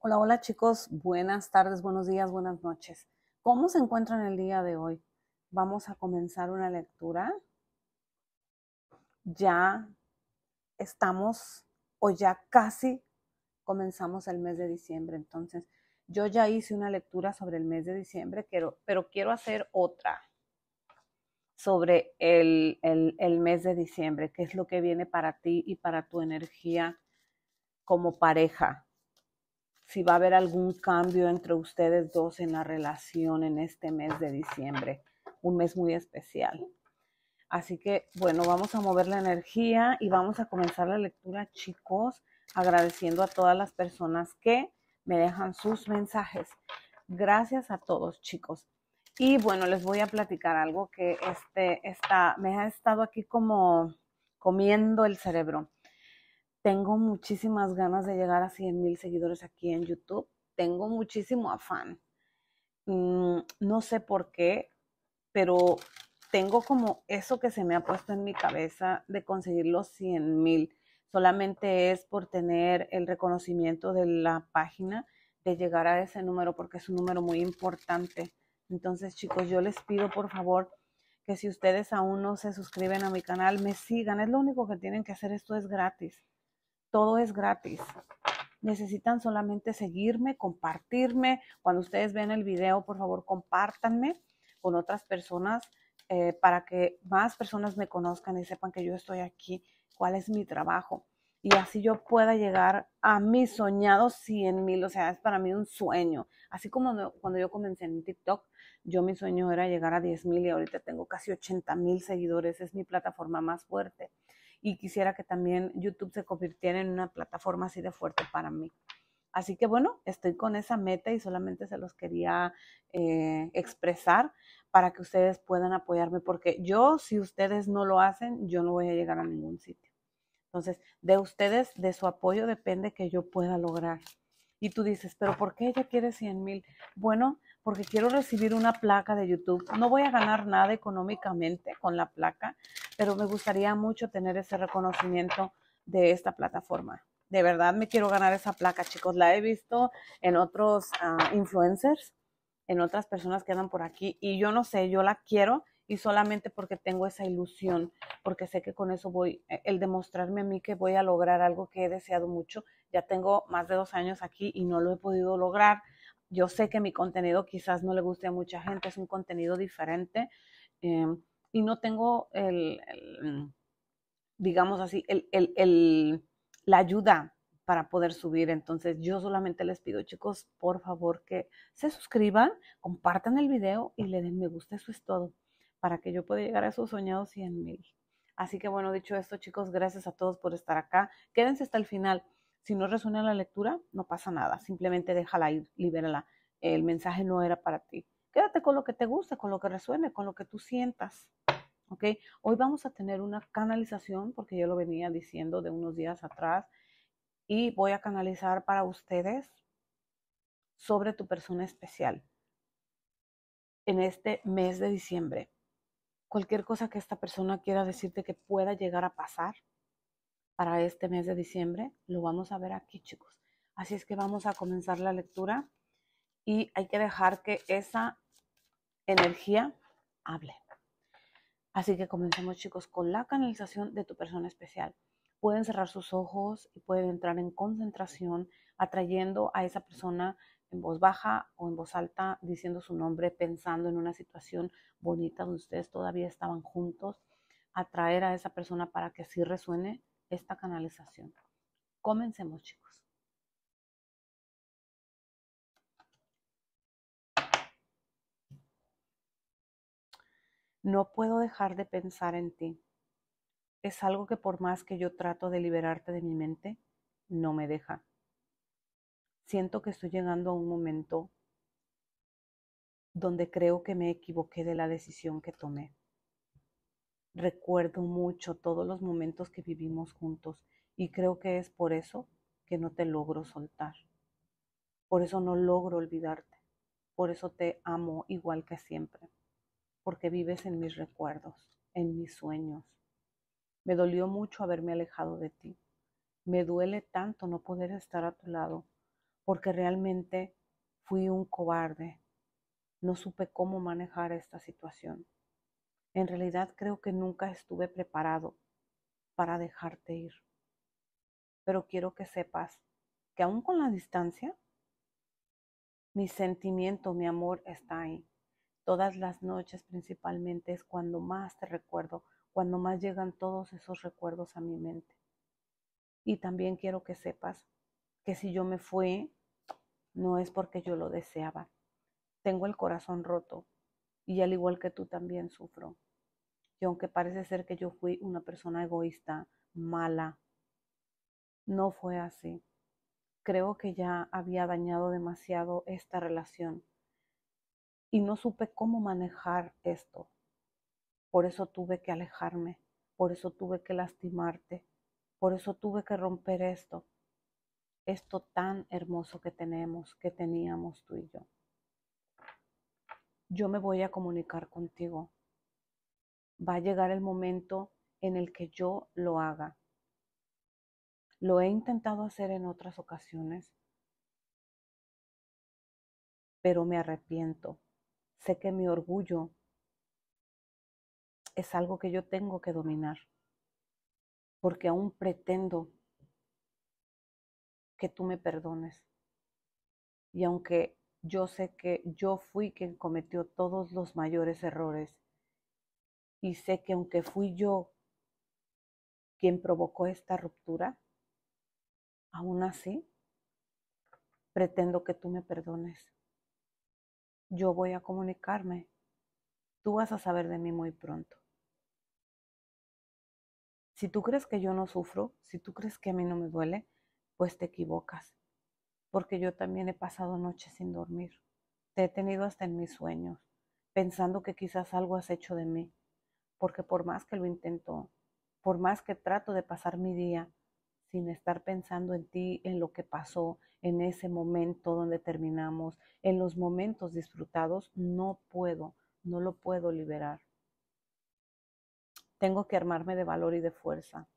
Hola, hola chicos, buenas tardes, buenos días, buenas noches. ¿Cómo se encuentran el día de hoy? Vamos a comenzar una lectura. Ya estamos o ya casi comenzamos el mes de diciembre, entonces yo ya hice una lectura sobre el mes de diciembre, pero, pero quiero hacer otra sobre el, el, mes de diciembre, qué es lo que viene para ti y para tu energía como pareja si va a haber algún cambio entre ustedes dos en la relación en este mes de diciembre, un mes muy especial. Así que, bueno, vamos a mover la energía y vamos a comenzar la lectura, chicos, agradeciendo a todas las personas que me dejan sus mensajes. Gracias a todos, chicos. Y bueno, les voy a platicar algo que este, está me ha estado aquí como comiendo el cerebro. Tengo muchísimas ganas de llegar a 100 mil seguidores aquí en YouTube. Tengo muchísimo afán. Mm, no sé por qué, pero tengo como eso que se me ha puesto en mi cabeza de conseguir los 100 mil. Solamente es por tener el reconocimiento de la página, de llegar a ese número, porque es un número muy importante. Entonces, chicos, yo les pido por favor que si ustedes aún no se suscriben a mi canal, me sigan. Es lo único que tienen que hacer, esto es gratis todo es gratis. Necesitan solamente seguirme, compartirme. Cuando ustedes ven el video, por favor, compártanme con otras personas eh, para que más personas me conozcan y sepan que yo estoy aquí, cuál es mi trabajo. Y así yo pueda llegar a mis soñados 100 mil. O sea, es para mí un sueño. Así como cuando yo comencé en TikTok, yo mi sueño era llegar a 10 mil y ahorita tengo casi 80 mil seguidores. Es mi plataforma más fuerte y quisiera que también YouTube se convirtiera en una plataforma así de fuerte para mí. Así que bueno, estoy con esa meta y solamente se los quería eh, expresar para que ustedes puedan apoyarme, porque yo, si ustedes no lo hacen, yo no voy a llegar a ningún sitio. Entonces, de ustedes, de su apoyo depende que yo pueda lograr. Y tú dices, pero ¿por qué ella quiere 100 mil? Bueno, porque quiero recibir una placa de YouTube. No voy a ganar nada económicamente con la placa, pero me gustaría mucho tener ese reconocimiento de esta plataforma. De verdad me quiero ganar esa placa, chicos. La he visto en otros ah, influencers, en otras personas que andan por aquí y yo no sé, yo la quiero y solamente porque tengo esa ilusión, porque sé que con eso voy, eh, el demostrarme a mí que voy a lograr algo que he deseado mucho. Ya tengo más de dos años aquí y no lo he podido lograr yo sé que mi contenido quizás no le guste a mucha gente, es un contenido diferente em, y no tengo el, digamos así, el, el, la ayuda para poder subir. Entonces yo solamente les pido, chicos, por favor que se suscriban, compartan el video y le den me gusta, eso es todo, para que yo pueda llegar a esos soñados cien mil. Así que bueno, dicho esto, chicos, gracias a todos por estar acá. Quédense hasta el final. Si no resuena la lectura, no pasa nada, simplemente déjala ir, libérala. El mensaje no era para ti. Quédate con lo que te guste, con lo que resuene, con lo que tú sientas. ¿ok? Hoy vamos a tener una canalización, porque yo lo venía diciendo de unos días atrás, y voy a canalizar para ustedes sobre tu persona especial en este mes de diciembre. Cualquier cosa que esta persona quiera decirte que pueda llegar a pasar, para este mes de diciembre. Lo vamos a ver aquí, chicos. Así es que vamos a comenzar la lectura y hay que dejar que esa energía hable. Así que comencemos, chicos, con la canalización de tu persona especial. Pueden cerrar sus ojos y pueden entrar en concentración atrayendo a esa persona en voz baja o en voz alta, diciendo su nombre, pensando en una situación bonita donde ustedes todavía estaban juntos, atraer a esa persona para que así resuene esta canalización. Comencemos chicos. No puedo dejar de pensar en ti. Es algo que por más que yo trato de liberarte de mi mente, no me deja. Siento que estoy llegando a un momento donde creo que me equivoqué de la decisión que tomé recuerdo mucho todos los momentos que vivimos juntos y creo que es por eso que no te logro soltar. Por eso no logro olvidarte. Por eso te amo igual que siempre. Porque vives en mis recuerdos, en mis sueños. Me dolió mucho haberme alejado de ti. Me duele tanto no poder estar a tu lado porque realmente fui un cobarde. No supe cómo manejar esta situación. En realidad creo que nunca estuve preparado para dejarte ir. Pero quiero que sepas que aún con la distancia, mi sentimiento, mi amor está ahí. Todas las noches principalmente es cuando más te recuerdo, cuando más llegan todos esos recuerdos a mi mente. Y también quiero que sepas que si yo me fui, no es porque yo lo deseaba. Tengo el corazón roto y al igual que tú también sufro. Y aunque parece ser que yo fui una persona egoísta, mala, no fue así. Creo que ya había dañado demasiado esta relación y no supe cómo manejar esto. Por eso tuve que alejarme, por eso tuve que lastimarte, por eso tuve que romper esto, esto tan hermoso que tenemos, que teníamos tú y yo. Yo me voy a comunicar contigo va a llegar el momento en el que yo lo haga. Lo he intentado hacer en otras ocasiones, pero me arrepiento. Sé que mi orgullo es algo que yo tengo que dominar, porque aún pretendo que tú me perdones. Y aunque yo sé que yo fui quien cometió todos los mayores errores, y sé que aunque fui yo quien provocó esta ruptura, aún así pretendo que tú me perdones. Yo voy a comunicarme. Tú vas a saber de mí muy pronto. Si tú crees que yo no sufro, si tú crees que a mí no me duele, pues te equivocas, porque yo también he pasado noches sin dormir. Te he tenido hasta en mis sueños, pensando que quizás algo has hecho de mí, porque por más que lo intento, por más que trato de pasar mi día sin estar pensando en ti, en lo que pasó, en ese momento donde terminamos, en los momentos disfrutados, no puedo, no lo puedo liberar. Tengo que armarme de valor y de fuerza,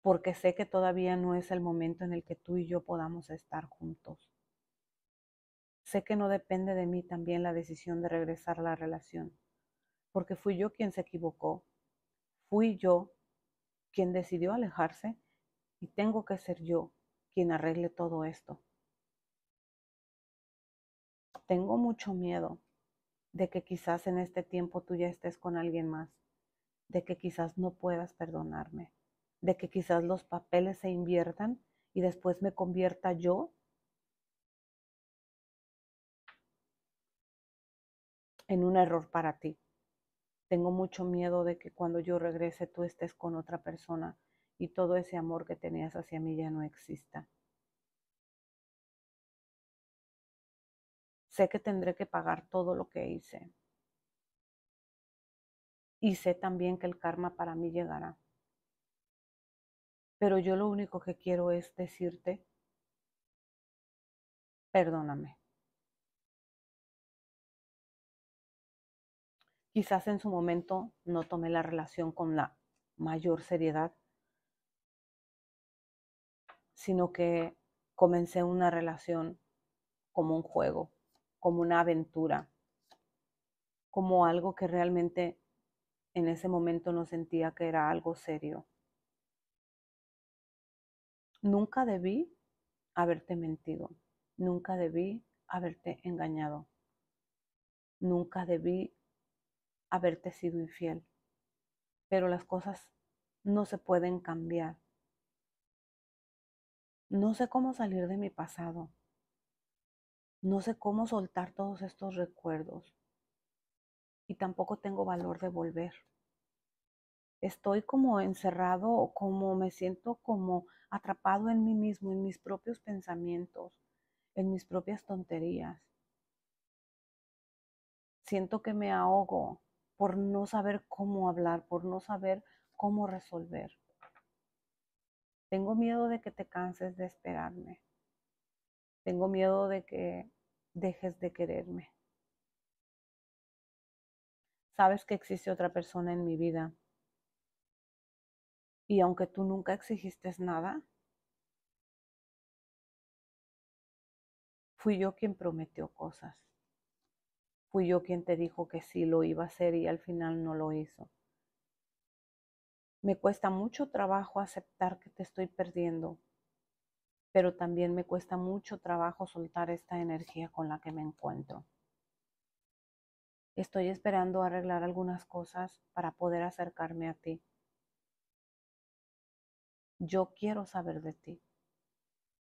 porque sé que todavía no es el momento en el que tú y yo podamos estar juntos. Sé que no depende de mí también la decisión de regresar a la relación porque fui yo quien se equivocó, fui yo quien decidió alejarse y tengo que ser yo quien arregle todo esto. Tengo mucho miedo de que quizás en este tiempo tú ya estés con alguien más, de que quizás no puedas perdonarme, de que quizás los papeles se inviertan y después me convierta yo en un error para ti. Tengo mucho miedo de que cuando yo regrese tú estés con otra persona y todo ese amor que tenías hacia mí ya no exista. Sé que tendré que pagar todo lo que hice. Y sé también que el karma para mí llegará. Pero yo lo único que quiero es decirte, perdóname. Quizás en su momento no tomé la relación con la mayor seriedad, sino que comencé una relación como un juego, como una aventura, como algo que realmente en ese momento no sentía que era algo serio. Nunca debí haberte mentido, nunca debí haberte engañado, nunca debí haberte sido infiel. Pero las cosas no se pueden cambiar. No sé cómo salir de mi pasado. No sé cómo soltar todos estos recuerdos. Y tampoco tengo valor de volver. Estoy como encerrado o como me siento como atrapado en mí mismo, en mis propios pensamientos, en mis propias tonterías. Siento que me ahogo por no saber cómo hablar, por no saber cómo resolver. Tengo miedo de que te canses de esperarme. Tengo miedo de que dejes de quererme. Sabes que existe otra persona en mi vida. Y aunque tú nunca exigiste nada, fui yo quien prometió cosas fui yo quien te dijo que sí lo iba a hacer y al final no lo hizo. Me cuesta mucho trabajo aceptar que te estoy perdiendo, pero también me cuesta mucho trabajo soltar esta energía con la que me encuentro. Estoy esperando arreglar algunas cosas para poder acercarme a ti. Yo quiero saber de ti.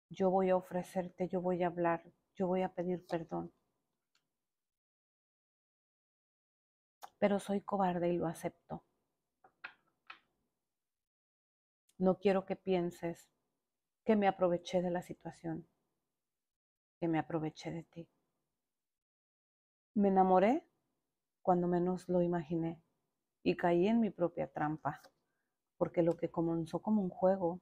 Yo voy a ofrecerte, yo voy a hablar, yo voy a pedir perdón. pero soy cobarde y lo acepto. No quiero que pienses que me aproveché de la situación, que me aproveché de ti. Me enamoré cuando menos lo imaginé y caí en mi propia trampa, porque lo que comenzó como un juego,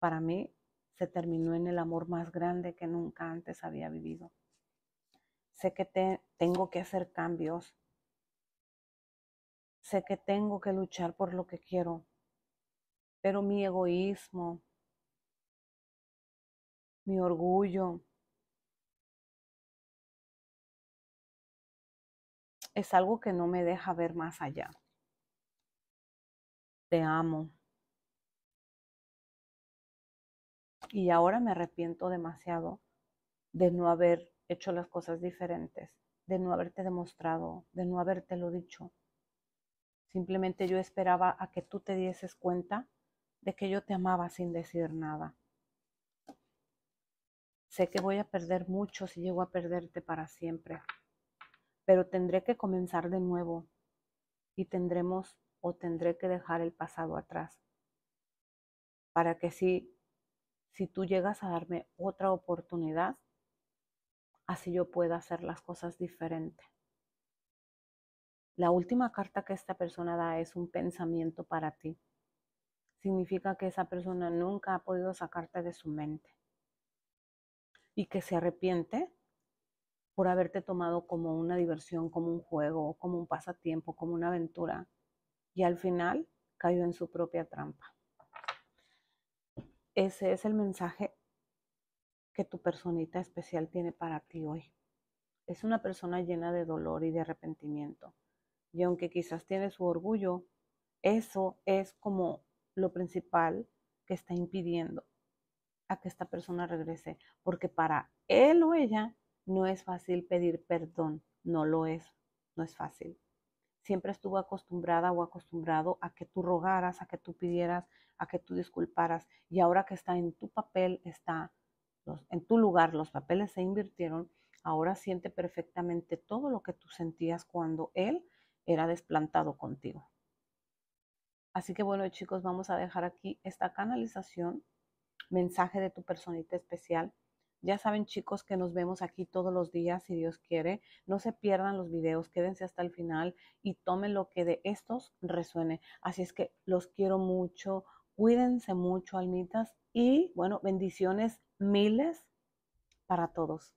para mí se terminó en el amor más grande que nunca antes había vivido. Sé que tengo que hacer cambios Sé que tengo que luchar por lo que quiero, pero mi egoísmo, mi orgullo, es algo que no me deja ver más allá. Te amo. Y ahora me arrepiento demasiado de no haber hecho las cosas diferentes, de no haberte demostrado, de no habértelo dicho. Simplemente yo esperaba a que tú te dieses cuenta de que yo te amaba sin decir nada. Sé que voy a perder mucho si llego a perderte para siempre, pero tendré que comenzar de nuevo y tendremos o tendré que dejar el pasado atrás para que si, si tú llegas a darme otra oportunidad, así yo pueda hacer las cosas diferente. La última carta que esta persona da es un pensamiento para ti. Significa que esa persona nunca ha podido sacarte de su mente y que se arrepiente por haberte tomado como una diversión, como un juego, como un pasatiempo, como una aventura. Y al final cayó en su propia trampa. Ese es el mensaje que tu personita especial tiene para ti hoy. Es una persona llena de dolor y de arrepentimiento y aunque quizás tiene su orgullo, eso es como lo principal que está impidiendo a que esta persona regrese, porque para él o ella no es fácil pedir perdón, no lo es, no es fácil. Siempre estuvo acostumbrada o acostumbrado a que tú rogaras, a que tú pidieras, a que tú disculparas, y ahora que está en tu papel, está en tu lugar, los papeles se invirtieron, ahora siente perfectamente todo lo que tú sentías cuando él era desplantado contigo. Así que bueno chicos, vamos a dejar aquí esta canalización, mensaje de tu personita especial. Ya saben chicos que nos vemos aquí todos los días si Dios quiere. No se pierdan los videos, quédense hasta el final y tomen lo que de estos resuene. Así es que los quiero mucho, cuídense mucho almitas y bueno, bendiciones miles para todos.